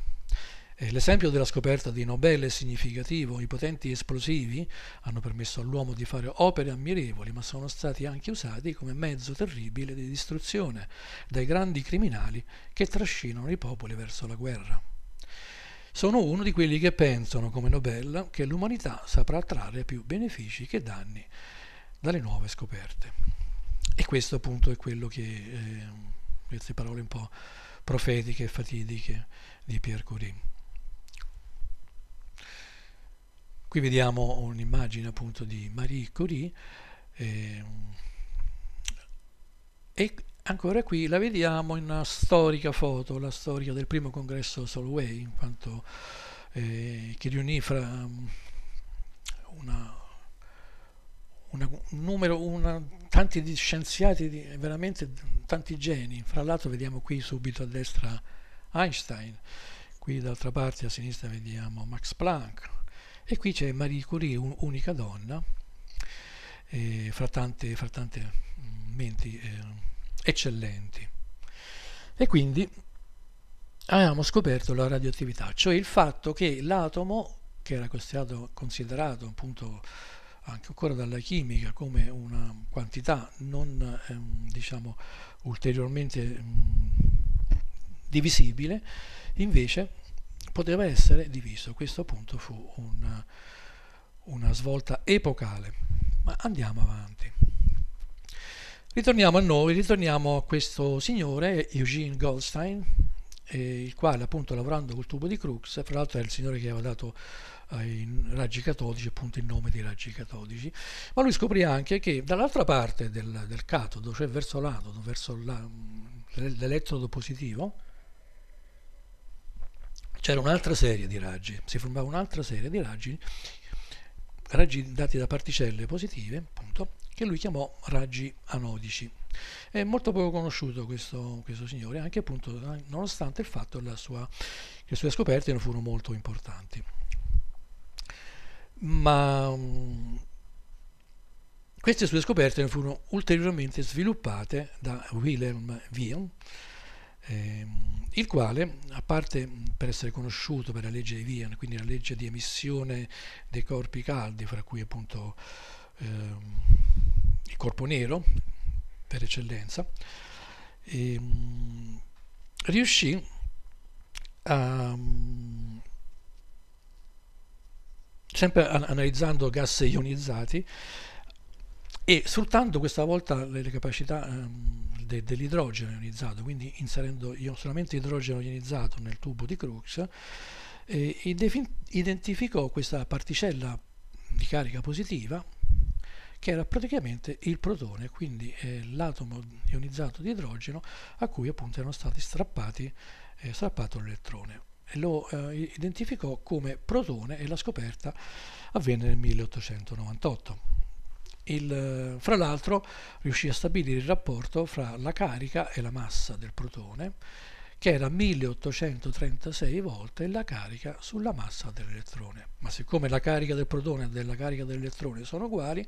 Eh, l'esempio della scoperta di Nobel è significativo, i potenti esplosivi hanno permesso all'uomo di fare opere ammirevoli, ma sono stati anche usati come mezzo terribile di distruzione dai grandi criminali che trascinano i popoli verso la guerra. Sono uno di quelli che pensano, come Nobel, che l'umanità saprà trarre più benefici che danni dalle nuove scoperte. E questo appunto è quello che, eh, queste parole un po' profetiche e fatidiche di Pierre Curie. Qui vediamo un'immagine appunto di Marie Curie eh, e ancora qui la vediamo in una storica foto, la storia del primo congresso Solway, in quanto eh, che riunì fra mm, una, un numero, una, tanti scienziati, di, veramente tanti geni. Fra l'altro vediamo qui subito a destra Einstein, qui d'altra parte a sinistra vediamo Max Planck e qui c'è Marie Curie, un, unica donna, eh, fra, tante, fra, tante, mm, menti eh, eccellenti. E quindi abbiamo scoperto la radioattività, cioè il fatto che l'atomo, che era considerato, considerato appunto anche ancora dalla chimica come una quantità non ehm, diciamo, ulteriormente mh, mm, divisibile, invece poteva essere diviso. Questo appunto fu una, una svolta epocale. Ma andiamo avanti. Ritorniamo a noi, ritorniamo a questo signore, Eugene Goldstein, eh, il quale appunto lavorando col tubo di Crux, fra l'altro è il signore che aveva dato ai raggi catodici appunto il nome dei raggi catodici, ma lui scoprì anche che dall'altra parte del, del catodo, cioè verso l'anodo, verso la, l'elettrodo positivo, c'era un'altra serie di raggi, si formava un'altra serie di raggi, raggi dati da particelle positive appunto, che lui chiamò raggi anodici. È molto poco conosciuto questo, questo signore, anche appunto nonostante il fatto sua, che le sue scoperte non furono molto importanti. Ma mm, queste sue scoperte furono ulteriormente sviluppate da Wilhelm Wien, ehm, il quale, a parte per essere conosciuto per la legge di Wien, quindi la legge di emissione dei corpi caldi, fra cui appunto Ehm, il corpo nero per eccellenza, e, ehm, riuscì a, sempre analizzando gas ionizzati e sfruttando questa volta le, le capacità um, de, dell'idrogeno ionizzato, quindi inserendo io, solamente idrogeno ionizzato nel tubo di Crookes, eh, identificò questa particella di carica positiva che era praticamente il protone, quindi eh, l'atomo ionizzato di idrogeno a cui appunto erano stati strappati eh, strappato l'elettrone. lo eh, identificò come protone e la scoperta avvenne nel 1898. Il, eh, fra l'altro riuscì a stabilire il rapporto fra la carica e la massa del protone che era 1836 volte la carica sulla massa dell'elettrone. Ma siccome la carica del protone e della carica dell'elettrone sono uguali,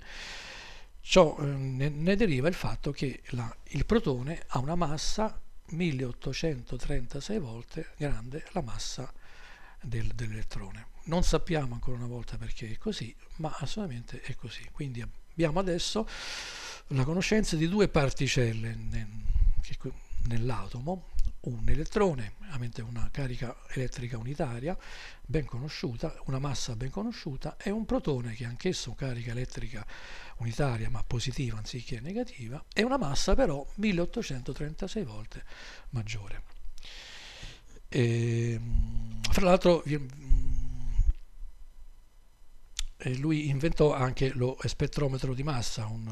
ciò ehm, ne deriva il fatto che la, il protone ha una massa 1836 volte grande la massa del, dell'elettrone. Non sappiamo ancora una volta perché è così, ma assolutamente è così. Quindi abbiamo adesso la conoscenza di due particelle nell'atomo un elettrone, ovviamente una carica elettrica unitaria ben conosciuta, una massa ben conosciuta e un protone che anch'esso carica elettrica unitaria ma positiva anziché negativa e una massa però 1836 volte maggiore. E, ehm, fra l'altro mm, lui inventò anche lo spettrometro di massa, un,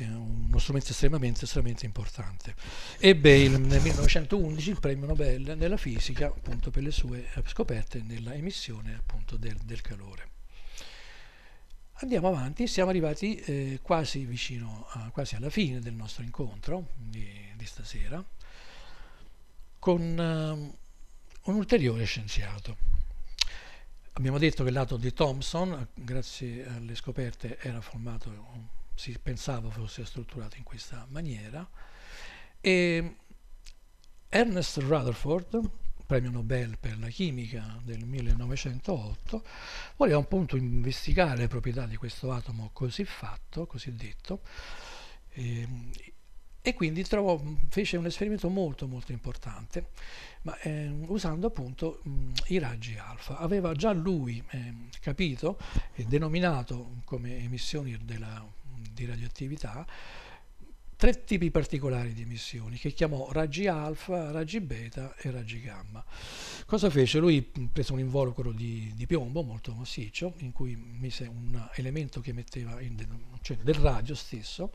uno strumento estremamente, estremamente importante. Ebbe il, nel 1911 il premio Nobel nella fisica appunto per le sue eh, scoperte nella emissione appunto del, del calore. Andiamo avanti, siamo arrivati eh, quasi vicino, a, quasi alla fine del nostro incontro di, di stasera, con uh, un ulteriore scienziato. Abbiamo detto che il lato di Thomson, grazie alle scoperte, era formato si pensava fosse strutturato in questa maniera. E Ernest Rutherford, premio Nobel per la chimica del 1908, voleva appunto investigare le proprietà di questo atomo così fatto, così detto, e, ehm, e quindi trovò, fece un esperimento molto molto importante, ma, eh, usando appunto mh, i raggi alfa. Aveva già lui eh, capito e denominato come emissioni della di radioattività, tre tipi particolari di emissioni che chiamò raggi alfa, raggi beta e raggi gamma. Cosa fece? Lui prese un involucro di, di piombo molto massiccio in cui mise un elemento che emetteva in, cioè del raggio stesso,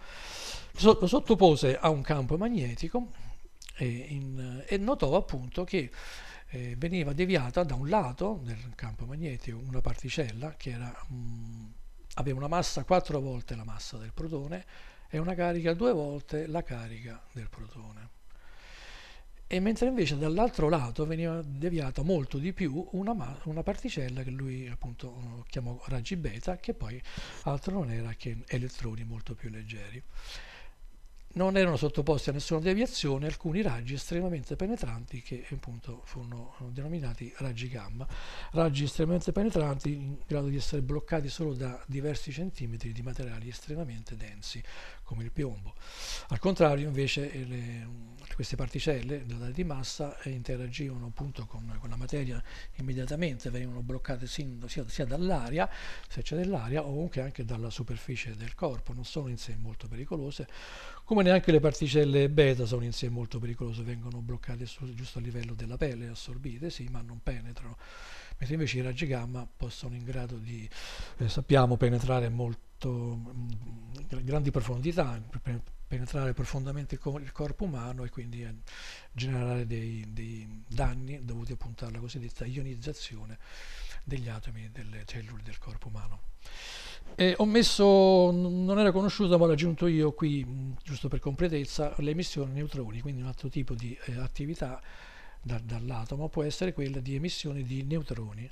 lo sottopose a un campo magnetico e, in, e notò appunto che eh, veniva deviata da un lato del campo magnetico una particella che era... Mh, aveva una massa quattro volte la massa del protone e una carica due volte la carica del protone. E mentre invece dall'altro lato veniva deviata molto di più una, una particella che lui appunto chiamò raggi beta, che poi altro non era che elettroni molto più leggeri non erano sottoposti a nessuna deviazione alcuni raggi estremamente penetranti che appunto furono denominati raggi gamma, raggi estremamente penetranti in grado di essere bloccati solo da diversi centimetri di materiali estremamente densi come il piombo. Al contrario invece le, queste particelle dotate di massa interagivano appunto con, con, la materia immediatamente, venivano bloccate sin, sia, sia dall'aria, se c'è dell'aria, o comunque anche dalla superficie del corpo, non sono in sé molto pericolose, come neanche le particelle beta sono in sé molto pericolose, vengono bloccate su, giusto a livello della pelle, assorbite sì, ma non penetrano, mentre invece i raggi gamma possono in grado di, eh, sappiamo, penetrare molto mm, mm, grandi profondità, penetrare profondamente il corpo umano e quindi eh, generare dei, dei danni dovuti appunto alla cosiddetta ionizzazione degli atomi delle cellule del corpo umano. E ho messo, non era conosciuto ma l'ho aggiunto io qui, giusto per completezza, l'emissione di neutroni, quindi un altro tipo di eh, attività da, dall'atomo può essere quella di emissione di neutroni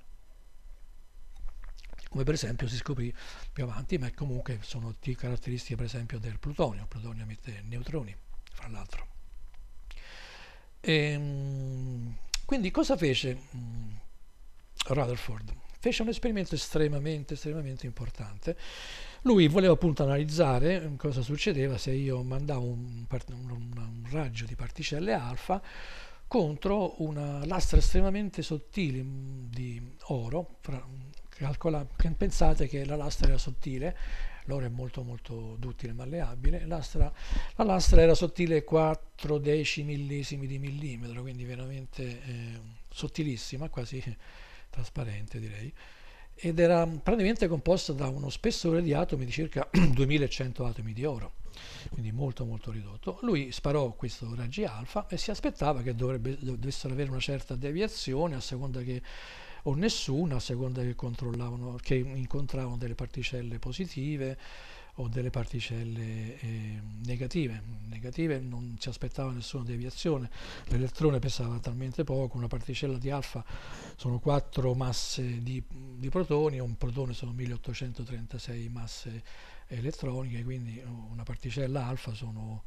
come per esempio si scoprì più avanti, ma comunque sono caratteristiche per esempio del plutonio, il plutonio emette neutroni, fra l'altro. Ehm, quindi cosa fece mm, Rutherford? Fece un esperimento estremamente, estremamente importante. Lui voleva appunto analizzare mm, cosa succedeva se io mandavo un, un, un raggio di particelle alfa contro una lastra estremamente sottile mm, di oro, fra, Calcola, pensate che la lastra era sottile, l'oro è molto molto duttile e malleabile, lastra, la lastra era sottile 4 10 millesimi di millimetro, quindi veramente eh, sottilissima, quasi trasparente direi, ed era praticamente composta da uno spessore di atomi di circa 2100 atomi di oro, quindi molto molto ridotto. Lui sparò questo raggi alfa e si aspettava che dovrebbe, dovessero avere una certa deviazione a seconda che o nessuna a seconda che, che incontravano delle particelle positive o delle particelle eh, negative. Negative non si aspettava nessuna deviazione, l'elettrone pesava talmente poco, una particella di alfa sono 4 masse di, di protoni, un protone sono 1836 masse elettroniche, quindi una particella alfa sono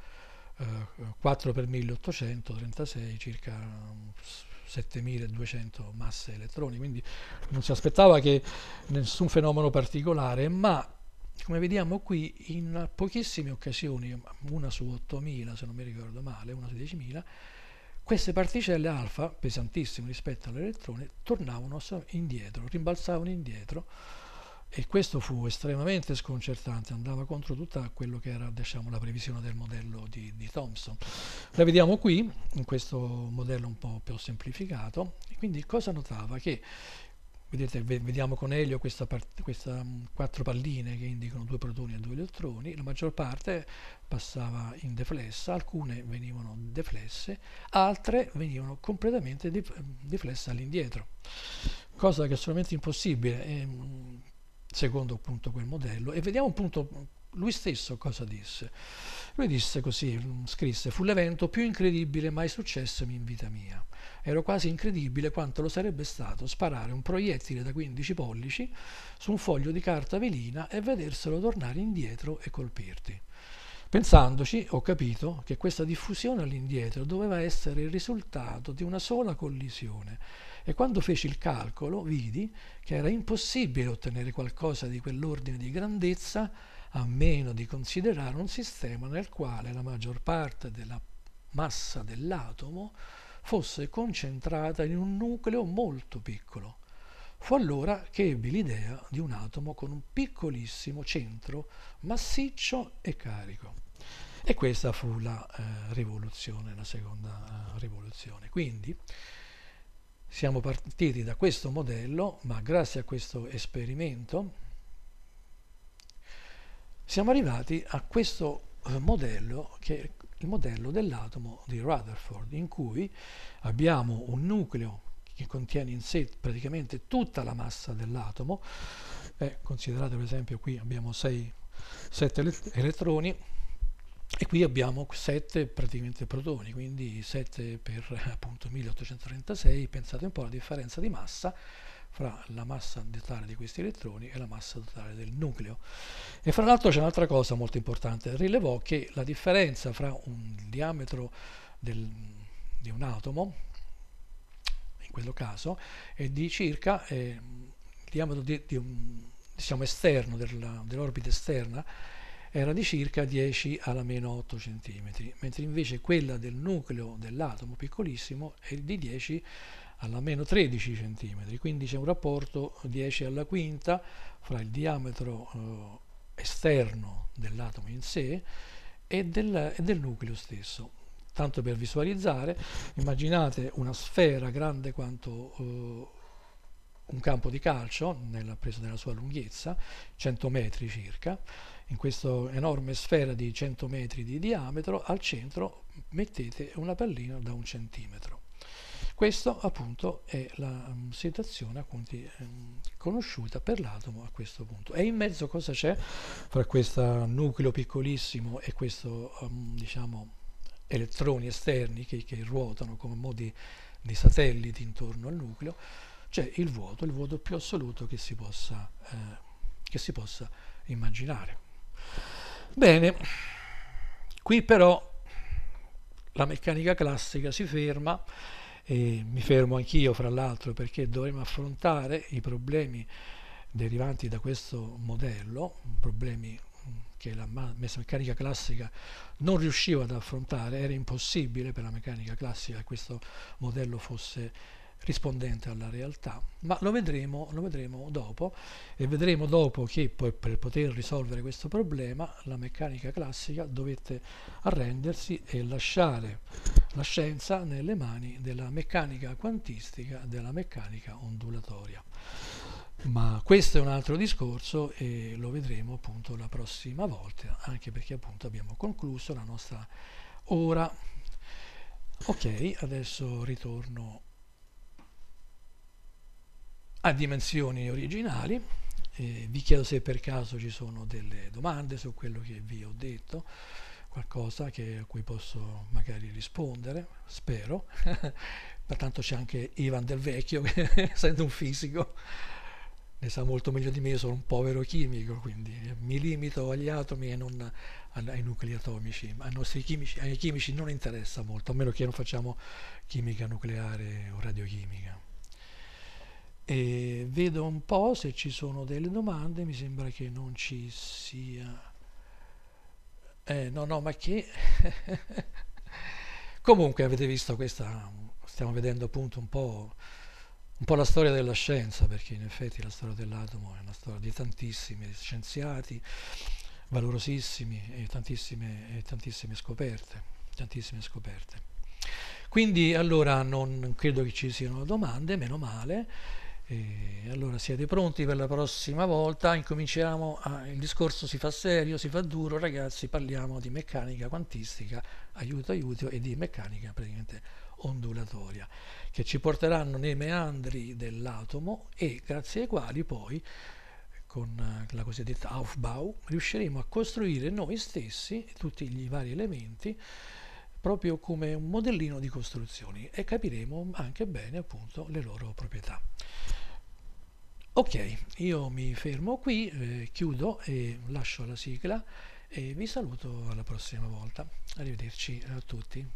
4 eh, per 1836, circa mm, 7200 masse elettroni, quindi non si aspettava che nessun fenomeno particolare, ma come vediamo qui in pochissime occasioni, una su 8000 se non mi ricordo male, una su 10000, queste particelle alfa, pesantissime rispetto all'elettrone, tornavano indietro, rimbalzavano indietro e questo fu estremamente sconcertante, andava contro tutta quello che era diciamo, la previsione del modello di, di Thompson. La vediamo qui, in questo modello un po' più semplificato, quindi cosa notava? Che Vedete, vediamo con Elio queste questa mm, quattro palline che indicano due protoni e due elettroni, la maggior parte passava indeflessa, alcune venivano deflesse, altre venivano completamente dif mm, deflesse all'indietro, cosa che è assolutamente impossibile. E, mm, secondo appunto quel modello, e vediamo appunto lui stesso cosa disse. Lui disse così, scrisse, fu l'evento più incredibile mai successo in vita mia. Ero quasi incredibile quanto lo sarebbe stato sparare un proiettile da 15 pollici su un foglio di carta velina e vederselo tornare indietro e colpirti. Pensandoci, ho capito che questa diffusione all'indietro doveva essere il risultato di una sola collisione e quando feci il calcolo, vidi che era impossibile ottenere qualcosa di quell'ordine di grandezza a meno di considerare un sistema nel quale la maggior parte della massa dell'atomo fosse concentrata in un nucleo molto piccolo. Fu allora che ebbi l'idea di un atomo con un piccolissimo centro massiccio e carico. E questa fu la eh, rivoluzione, la seconda eh, rivoluzione. Quindi siamo partiti da questo modello, ma grazie a questo esperimento siamo arrivati a questo eh, modello che è il modello dell'atomo di Rutherford, in cui abbiamo un nucleo che contiene in sé praticamente tutta la massa dell'atomo. Eh, considerate per esempio qui abbiamo 6, 7 elettroni e qui abbiamo 7 praticamente protoni, quindi 7 per appunto 1836, pensate un po' alla differenza di massa fra la massa totale di questi elettroni e la massa totale del nucleo. E fra l'altro c'è un'altra cosa molto importante, rilevò che la differenza fra un diametro del, di un atomo, in quello caso, è di circa eh, il diametro di, di un, diciamo, esterno dell'orbita esterna era di circa 10 alla meno 8 cm, mentre invece quella del nucleo dell'atomo piccolissimo è di 10 alla meno 13 cm, quindi c'è un rapporto 10 alla quinta fra il diametro eh, esterno dell'atomo in sé e del, e del nucleo stesso. Tanto per visualizzare, immaginate una sfera grande quanto eh, un campo di calcio, nella presa della sua lunghezza, 100 metri circa, in questa enorme sfera di 100 metri di diametro, al centro mettete una pallina da un centimetro. Questa appunto è la um, situazione appunto, um, conosciuta per l'atomo a questo punto. E in mezzo cosa c'è fra questo nucleo piccolissimo e questi um, mm, diciamo elettroni esterni che, che ruotano come modi di satelliti intorno al nucleo? C'è il vuoto, il vuoto più assoluto che si possa, eh, che si possa immaginare. Bene, qui però la meccanica classica si ferma e mi fermo anch'io fra l'altro perché dovremo affrontare i problemi derivanti da questo modello, problemi che la meccanica classica non riusciva ad affrontare, era impossibile per la meccanica classica che questo modello fosse rispondente alla realtà, ma lo vedremo, lo vedremo dopo e vedremo dopo che poi per poter risolvere questo problema la meccanica classica dovette arrendersi e lasciare la scienza nelle mani della meccanica quantistica, della meccanica ondulatoria. Ma questo è un altro discorso e lo vedremo appunto la prossima volta, anche perché appunto abbiamo concluso la nostra ora. Ok, adesso ritorno ha dimensioni originali, eh, vi chiedo se per caso ci sono delle domande su quello che vi ho detto, qualcosa che, a cui posso magari rispondere, spero. Pertanto c'è anche Ivan del Vecchio, che essendo un fisico ne sa molto meglio di me, sono un povero chimico, quindi mi limito agli atomi e non ai nuclei atomici. A chimici, ai chimici non interessa molto, a meno che non facciamo chimica nucleare o radiochimica. E vedo un po' se ci sono delle domande, mi sembra che non ci sia... Eh, no, no, ma che... Comunque avete visto questa, stiamo vedendo appunto un po', un po', la storia della scienza, perché in effetti la storia dell'atomo è una storia di tantissimi scienziati, valorosissimi e tantissime, e tantissime scoperte, tantissime scoperte. Quindi allora non credo che ci siano domande, meno male. E eh, allora siete pronti per la prossima volta, incominciamo, a, ah, il discorso si fa serio, si fa duro, ragazzi, parliamo di meccanica quantistica, aiuto aiuto e di meccanica praticamente ondulatoria, che ci porteranno nei meandri dell'atomo e grazie ai quali poi con eh, la cosiddetta Aufbau riusciremo a costruire noi stessi tutti gli vari elementi proprio come un modellino di costruzioni e capiremo anche bene appunto le loro proprietà. Ok, io mi fermo qui, eh, chiudo e lascio la sigla e vi saluto alla prossima volta. Arrivederci a tutti.